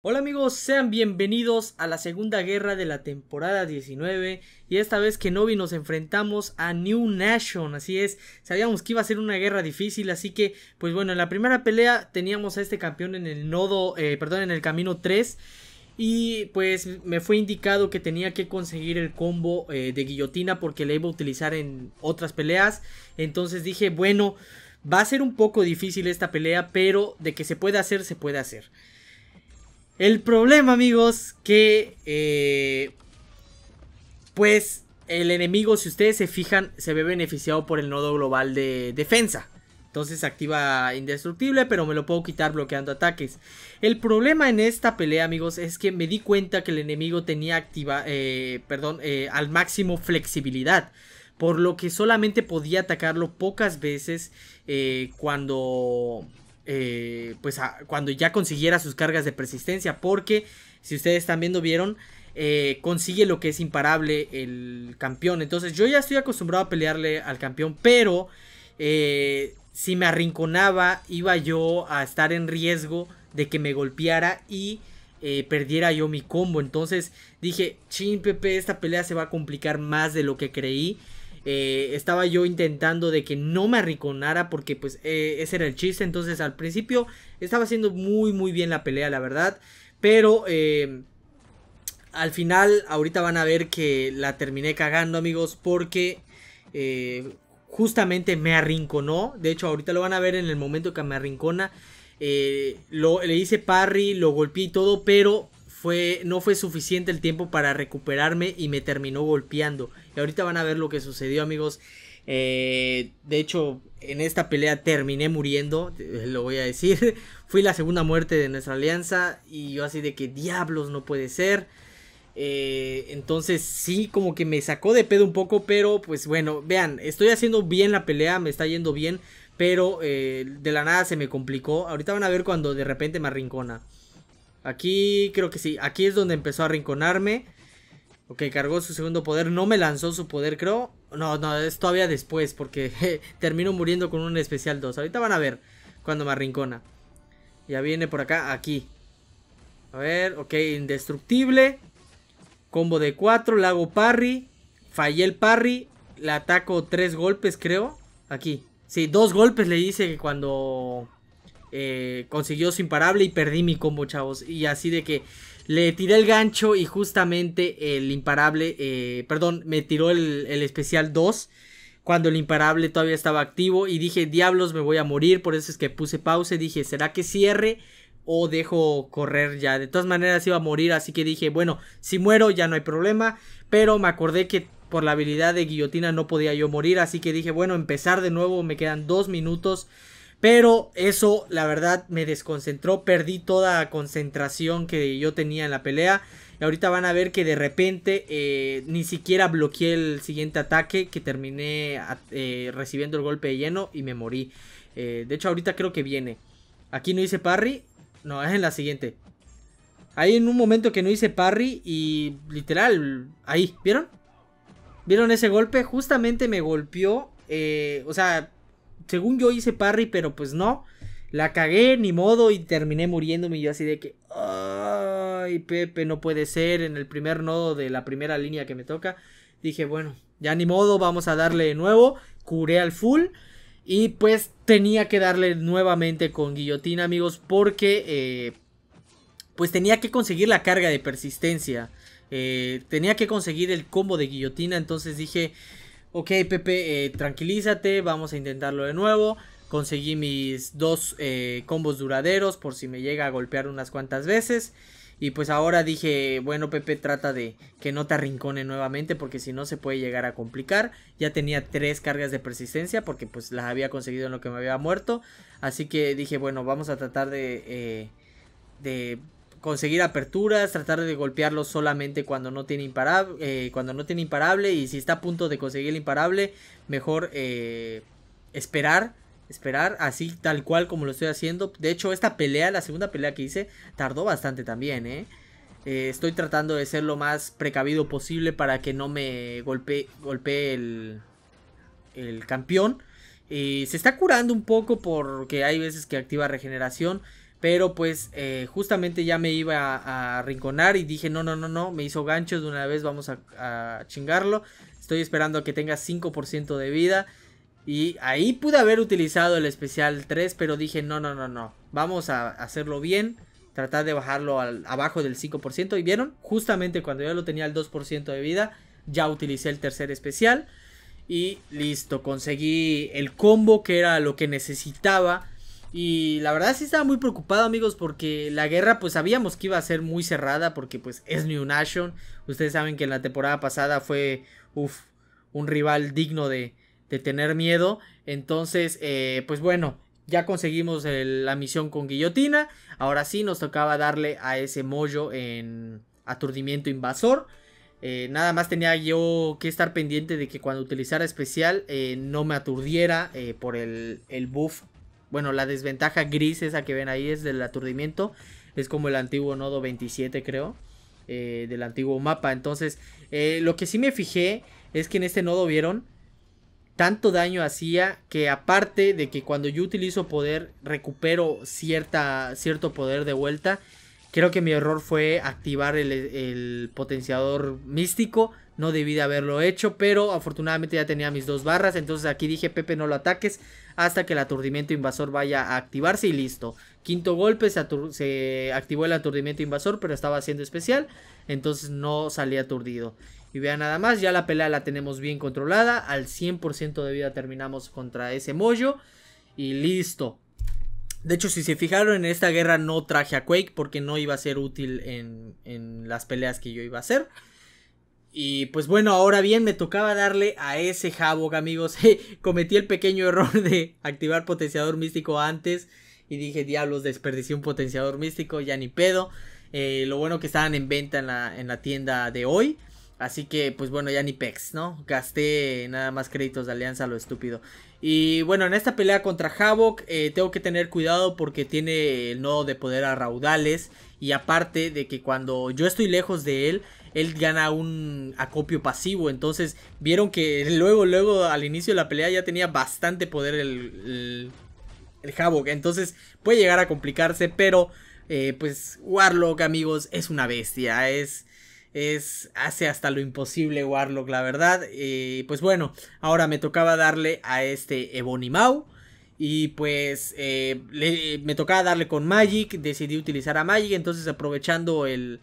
Hola amigos, sean bienvenidos a la segunda guerra de la temporada 19 y esta vez que Novi nos enfrentamos a New Nation, así es, sabíamos que iba a ser una guerra difícil, así que pues bueno, en la primera pelea teníamos a este campeón en el nodo, eh, perdón, en el camino 3 y pues me fue indicado que tenía que conseguir el combo eh, de guillotina porque le iba a utilizar en otras peleas, entonces dije, bueno, va a ser un poco difícil esta pelea, pero de que se puede hacer, se puede hacer. El problema, amigos, que... Eh, pues el enemigo, si ustedes se fijan, se ve beneficiado por el nodo global de defensa. Entonces activa indestructible, pero me lo puedo quitar bloqueando ataques. El problema en esta pelea, amigos, es que me di cuenta que el enemigo tenía activa, eh, perdón, eh, al máximo flexibilidad. Por lo que solamente podía atacarlo pocas veces cuando eh, pues cuando ya consiguiera sus cargas de persistencia, porque si ustedes también viendo vieron, eh, consigue lo que es imparable el campeón. Entonces yo ya estoy acostumbrado a pelearle al campeón, pero eh, si me arrinconaba iba yo a estar en riesgo de que me golpeara y perdiera yo mi combo. Entonces dije, chin Pepe, esta pelea se va a complicar más de lo que creí. Eh, estaba yo intentando de que no me arrinconara porque pues eh, ese era el chiste. Entonces al principio estaba haciendo muy muy bien la pelea, la verdad. Pero em, al final ahorita van a ver que la terminé cagando amigos porque eh, justamente me arrinconó. De hecho ahorita lo van a ver en el momento que me arrincona. le hice parry, lo golpeé y todo, pero no fue suficiente el tiempo para recuperarme y me terminó golpeando. Y ahorita van a ver lo que sucedió, amigos. Eh, de hecho, en esta pelea terminé muriendo, eh, lo voy a decir. Fui la segunda muerte de nuestra alianza y yo así de que diablos no puede ser. Eh, entonces sí, como que me sacó de pedo un poco, pero pues bueno, vean, estoy haciendo bien la pelea, me está yendo bien, pero de la nada se me complicó. Ahorita van a ver cuando de repente me arrincona. Aquí creo que sí. Aquí es donde empezó a rinconarme. Ok, cargó su segundo poder. No me lanzó su poder, creo. No, no, es todavía después. Porque termino muriendo con un especial 2. Ahorita van a ver cuando me arrincona. Ya viene por acá, aquí. A ver, ok, indestructible. Combo de 4, le hago parry. Fallé el parry. Le ataco 3 golpes, creo. Aquí. Sí, dos golpes le hice cuando eh, consiguió su imparable y perdí mi combo, chavos. Y así de que le tiré el gancho y justamente el imparable, eh, perdón, me tiró el, especial 2 cuando el imparable todavía estaba activo y dije, diablos, me voy a morir, por eso es que puse pausa dije, ¿será que cierre? o dejo correr ya. De todas maneras iba a morir, así que dije, bueno, si muero ya no hay problema. Pero me acordé que por la habilidad de guillotina no podía yo morir, así que dije, bueno, empezar de nuevo, me quedan dos minutos. Pero eso, la verdad, me desconcentró. Perdí toda concentración que yo tenía en la pelea. Y ahorita van a ver que de repente eh, ni siquiera bloqueé el siguiente ataque. Que terminé eh, recibiendo el golpe de lleno y me morí. Eh, de hecho, ahorita creo que viene. Aquí no hice parry. No, es en la siguiente. Ahí en un momento que no hice parry y literal, ahí, ¿vieron? ¿Vieron ese golpe? Justamente me golpeó. o sea, según yo hice parry, pero pues no. La cagué, ni modo, y terminé muriéndome. Y yo así de que. Ay, Pepe, no puede ser. En el primer nodo de la primera línea que me toca. Dije, bueno, ya ni modo, vamos a darle de nuevo. Curé al full. Y pues tenía que darle nuevamente con guillotina, amigos. Porque. Eh, pues tenía que conseguir la carga de persistencia. Eh, tenía que conseguir el combo de guillotina. Entonces dije ok Pepe, eh, tranquilízate, vamos a intentarlo de nuevo. Conseguí mis dos eh, combos duraderos por si me llega a golpear unas cuantas veces. Y pues ahora dije, bueno Pepe, trata de que no te arrincone nuevamente porque si no se puede llegar a complicar. Ya tenía tres cargas de persistencia porque pues las había conseguido en lo que me había muerto. Así que dije, bueno, vamos a tratar de... Eh, de conseguir aperturas, tratar de golpearlo solamente cuando no tiene imparable, eh, cuando no tiene imparable y si está a punto de conseguir el imparable, mejor eh, esperar, esperar así tal cual como lo estoy haciendo. De hecho, esta pelea, la segunda pelea que hice, tardó bastante también, ¿eh? estoy tratando de ser lo más precavido posible para que no me golpee, el, el campeón. se está curando un poco porque hay veces que activa regeneración. Pero pues eh, justamente ya me iba a, rinconar y dije, no, no, no, no, me hizo ganchos de una vez, vamos a, chingarlo. Estoy esperando que tenga 5% de vida. Y ahí pude haber utilizado el especial 3, pero dije, no, no, no, no, vamos a hacerlo bien. Tratar de bajarlo al, abajo del 5%. Y vieron, justamente cuando yo lo tenía al 2% de vida, ya utilicé el tercer especial. Y listo, conseguí el combo que era lo que necesitaba y la verdad sí estaba muy preocupado, amigos, porque la guerra pues sabíamos que iba a ser muy cerrada porque pues es New Nation. Ustedes saben que en la temporada pasada fue uf, un rival digno de, tener miedo. Entonces, eh, pues bueno, ya conseguimos la misión con guillotina. Ahora sí nos tocaba darle a ese mollo en aturdimiento invasor. Eh, nada más tenía yo que estar pendiente de que cuando utilizara especial eh, no me aturdiera por el, el buff bueno, la desventaja gris esa que ven ahí es del aturdimiento. Es como el antiguo nodo 27, creo. Eh, del antiguo mapa. Entonces, eh, lo que sí me fijé es que en este nodo vieron tanto daño hacía que aparte de que cuando yo utilizo poder recupero cierta, cierto poder de vuelta, creo que mi error fue activar el, el potenciador místico no debí de haberlo hecho, pero afortunadamente ya tenía mis dos barras. Entonces aquí dije, Pepe, no lo ataques hasta que el aturdimiento invasor vaya a activarse y listo. Quinto golpe, se, activó el aturdimiento invasor, pero estaba haciendo especial. Entonces no salí aturdido. Y vea nada más, ya la pelea la tenemos bien controlada. Al 100% de vida terminamos contra ese mollo. Y listo. De hecho, si se fijaron, en esta guerra no traje a Quake porque no iba a ser útil en las peleas que yo iba a hacer. Y pues bueno, ahora bien, me tocaba darle a ese Havoc amigos. Cometí el pequeño error de activar potenciador místico antes. Y dije, diablos, desperdicié un potenciador místico, ya ni pedo. Eh, lo bueno que estaban en venta en la, en la tienda de hoy. Así que, pues bueno, ya ni pex, ¿no? Gasté nada más créditos de alianza, lo estúpido. Y bueno, en esta pelea contra Havok eh, tengo que tener cuidado porque tiene el nodo de poder a raudales. Y aparte de que cuando yo estoy lejos de él, él gana un acopio pasivo. Entonces vieron que luego, luego al inicio de la pelea ya tenía bastante poder el, el, Havoc. Entonces puede llegar a complicarse, pero eh, pues Warlock, amigos, es una bestia. Es, es, hace hasta lo imposible Warlock, la verdad. Eh, pues bueno, ahora me tocaba darle a este Ebony Y pues eh, me tocaba darle con Magic, decidí utilizar a Magic, entonces aprovechando el,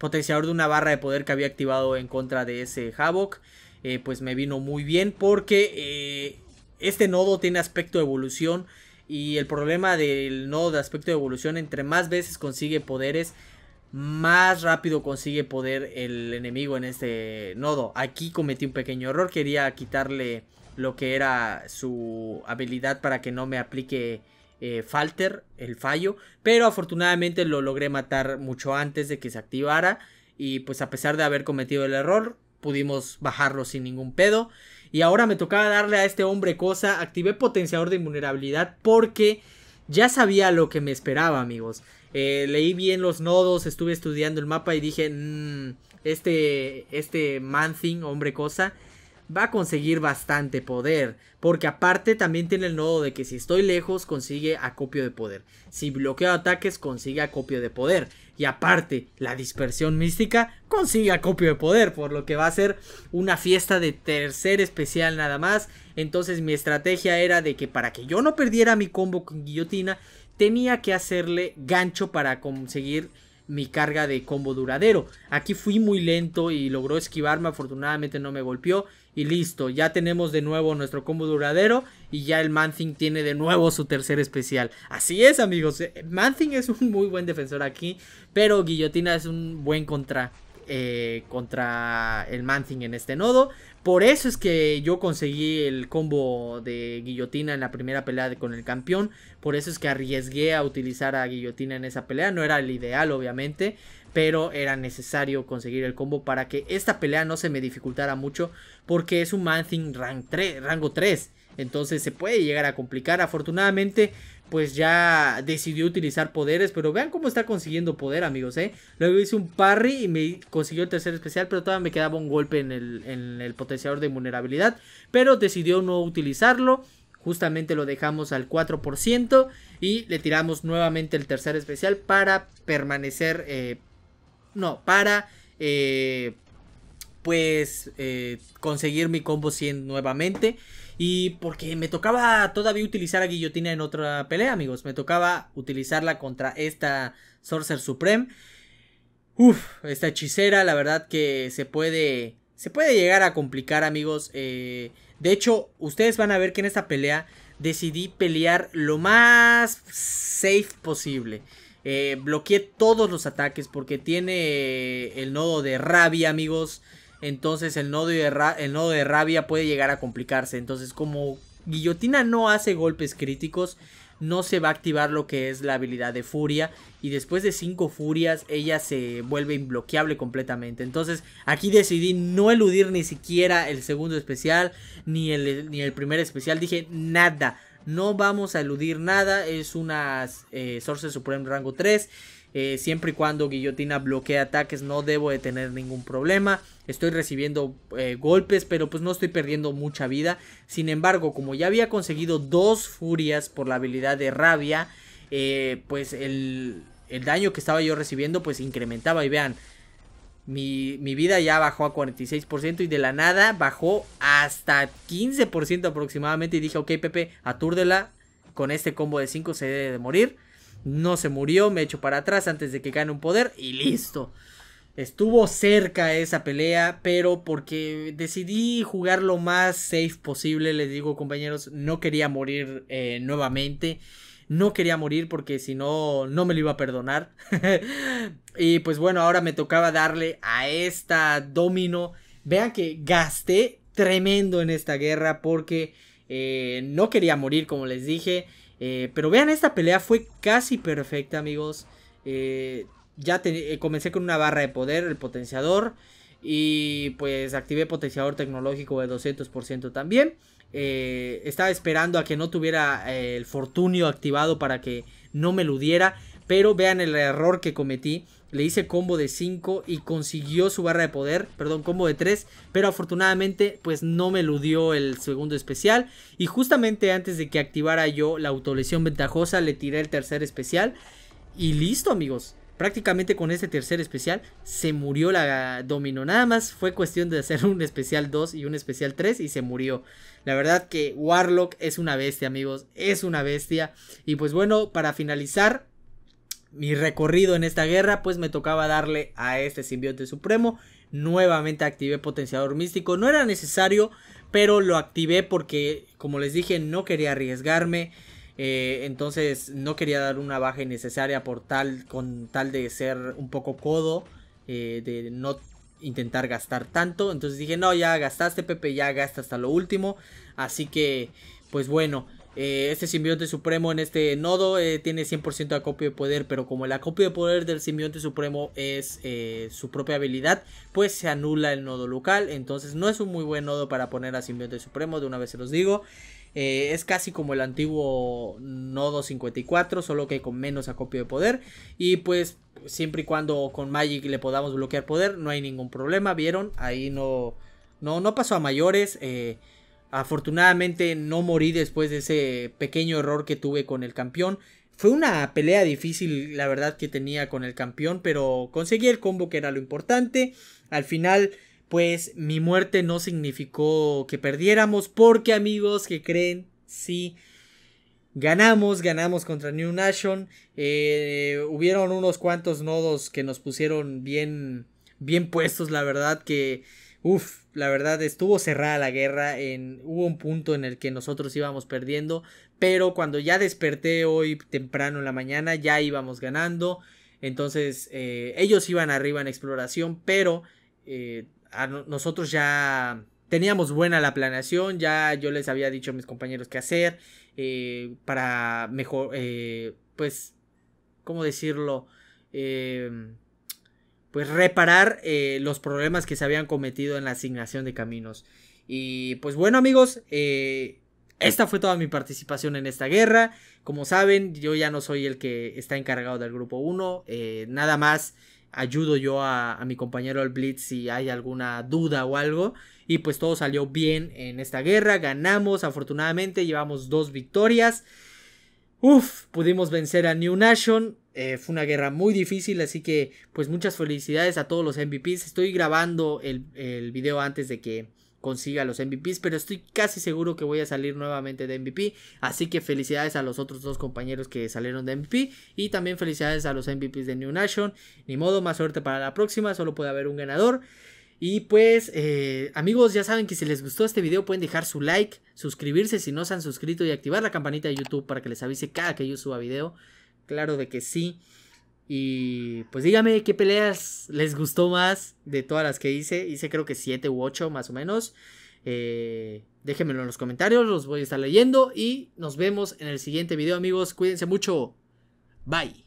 potenciador de una barra de poder que había activado en contra de ese Havoc. Eh, pues me vino muy bien porque eh, este nodo tiene aspecto de evolución. Y el problema del nodo de aspecto de evolución, entre más veces consigue poderes, más rápido consigue poder el enemigo en este nodo. Aquí cometí un pequeño error, quería quitarle lo que era su habilidad para que no me aplique eh, Falter, el fallo, pero afortunadamente lo logré matar mucho antes de que se activara y pues a pesar de haber cometido el error, pudimos bajarlo sin ningún pedo. Y ahora me tocaba darle a este hombre cosa, activé potenciador de invulnerabilidad porque ya sabía lo que me esperaba amigos. Eh, leí bien los nodos, estuve estudiando el mapa y dije, mm, este, este man hombre cosa, va a conseguir bastante poder. Porque aparte también tiene el nodo de que si estoy lejos consigue acopio de poder. Si bloqueo ataques consigue acopio de poder. Y aparte la dispersión mística consigue acopio de poder. Por lo que va a ser una fiesta de tercer especial nada más. Entonces mi estrategia era de que para que yo no perdiera mi combo con guillotina. Tenía que hacerle gancho para conseguir mi carga de combo duradero. Aquí fui muy lento y logró esquivarme, afortunadamente no me golpeó. Y listo, ya tenemos de nuevo nuestro combo duradero y ya el Manthing tiene de nuevo su tercer especial. Así es amigos, eh, Manthing es un muy buen defensor aquí, pero Guillotina es un buen contra eh, contra el Manthing en este nodo. Por eso es que yo conseguí el combo de guillotina en la primera pelea con el campeón. Por eso es que arriesgué a utilizar a guillotina en esa pelea. No era el ideal, obviamente. Pero era necesario conseguir el combo para que esta pelea no se me dificultara mucho. Porque es un Manthing rango 3. Entonces se puede llegar a complicar. Afortunadamente pues ya decidió utilizar poderes, pero vean cómo está consiguiendo poder, amigos, ¿eh? Luego hice un parry y me consiguió el tercer especial, pero todavía me quedaba un golpe en el, en el potenciador de vulnerabilidad, pero decidió no utilizarlo. Justamente lo dejamos al 4% y le tiramos nuevamente el tercer especial para permanecer, eh, no, para, eh, pues, eh, conseguir mi combo 100 nuevamente. Y porque me tocaba todavía utilizar a Guillotina en otra pelea, amigos. Me tocaba utilizarla contra esta Sorcerer Supreme. Uf, esta hechicera, la verdad que se puede. Se puede llegar a complicar, amigos. Eh, de hecho, ustedes van a ver que en esta pelea decidí pelear lo más safe posible. Eh, bloqueé todos los ataques porque tiene el nodo de rabia, amigos entonces el nodo de, rabia puede llegar a complicarse. Entonces como Guillotina no hace golpes críticos, no se va a activar lo que es la habilidad de furia y después de 5 furias ella se vuelve inbloqueable completamente. Entonces aquí decidí no eludir ni siquiera el segundo especial ni el, ni el primer especial, dije nada. No vamos a eludir nada, es una eh, Supreme rango 3 eh, siempre y cuando Guillotina bloquee ataques no debo de tener ningún problema. Estoy recibiendo eh, golpes, pero pues no estoy perdiendo mucha vida. Sin embargo, como ya había conseguido dos furias por la habilidad de rabia, eh, pues el, daño que estaba yo recibiendo pues incrementaba. Y vean, mi, mi vida ya bajó a 46% y de la nada bajó hasta 15% aproximadamente. Y dije, ok Pepe, atúrdela con este combo de 5 se debe de morir no se murió, me echo para atrás antes de que gane un poder y listo. Estuvo cerca esa pelea, pero porque decidí jugar lo más safe posible, les digo compañeros, no quería morir eh, nuevamente. No quería morir porque si no, no me lo iba a perdonar. y pues bueno, ahora me tocaba darle a esta domino. Vean que gasté tremendo en esta guerra porque eh, no quería morir, como les dije. Eh, pero vean, esta pelea fue casi perfecta, amigos. Eh, ya eh, comencé con una barra de poder, el potenciador. Y pues activé potenciador tecnológico de 200% también. estaba esperando a que no tuviera el fortunio activado para que no me diera Pero vean el error que cometí. Le hice combo de 5 y consiguió su barra de poder, perdón, combo de 3, pero afortunadamente pues no me eludió el segundo especial. Y justamente antes de que activara yo la autolesión ventajosa, le tiré el tercer especial. Y listo amigos, prácticamente con ese tercer especial se murió la Domino. Nada más fue cuestión de hacer un especial 2 y un especial 3 y se murió. La verdad que Warlock es una bestia, amigos. Es una bestia. Y pues bueno, para finalizar, mi recorrido en esta guerra, pues me tocaba darle a este simbionte supremo. Nuevamente activé potenciador místico, no era necesario, pero lo activé porque, como les dije, no quería arriesgarme. Eh, entonces no quería dar una baja innecesaria por tal, con tal de ser un poco codo, eh, de no intentar gastar tanto. Entonces dije, no, ya gastaste Pepe, ya gasta hasta lo último. Así que, pues bueno, eh, este simbionte supremo en este nodo eh, tiene 100% acopio de poder, pero como el acopio de poder del simbionte supremo es eh, su propia habilidad, pues se anula el nodo local. Entonces no es un muy buen nodo para poner a simbionte supremo, de una vez se los digo. es casi como el antiguo nodo 54, solo que con menos acopio de poder. Y pues siempre y cuando con Magic le podamos bloquear poder, no hay ningún problema. ¿Vieron? Ahí no, no, no pasó a mayores. Eh, Afortunadamente no morí después de ese pequeño error que tuve con el campeón. Fue una pelea difícil, la verdad, que tenía con el campeón, pero conseguí el combo que era lo importante. Al final, pues mi muerte no significó que perdiéramos, porque amigos que creen, sí, ganamos, ganamos contra New Nation. Eh, hubieron unos cuantos nodos que nos pusieron bien, bien puestos, la verdad, que, uff, la verdad estuvo cerrada la guerra, en, hubo un punto en el que nosotros íbamos perdiendo, pero cuando ya desperté hoy temprano en la mañana ya íbamos ganando, entonces eh, ellos iban arriba en exploración, pero eh, nosotros ya teníamos buena la planeación, ya yo les había dicho a mis compañeros qué hacer eh, para mejor, pues, ¿cómo decirlo? pues reparar eh, los problemas que se habían cometido en la asignación de caminos. Y pues bueno amigos, eh, esta fue toda mi participación en esta guerra. Como saben, yo ya no soy el que está encargado del grupo 1. Eh, nada más ayudo yo a, mi compañero el Blitz si hay alguna duda o algo. Y pues todo salió bien en esta guerra. Ganamos, afortunadamente, llevamos dos victorias. Uf, pudimos vencer a New Nation. Eh, fue una guerra muy difícil, así que pues muchas felicidades a todos los MVPs. Estoy grabando el, el video antes de que consiga los MVPs, pero estoy casi seguro que voy a salir nuevamente de MVP, así que felicidades a los otros dos compañeros que salieron de MVP y también felicidades a los MVPs de New Nation. Ni modo, más suerte para la próxima, solo puede haber un ganador. Y pues, eh, amigos, ya saben que si les gustó este video pueden dejar su like, suscribirse si no se han suscrito y activar la campanita de YouTube para que les avise cada que yo suba video claro de que sí. Y pues dígame qué peleas les gustó más de todas las que hice. Hice creo que 7 u 8 más o menos. Eh, déjenmelo en los comentarios, los voy a estar leyendo. Y nos vemos en el siguiente video amigos. Cuídense mucho. Bye.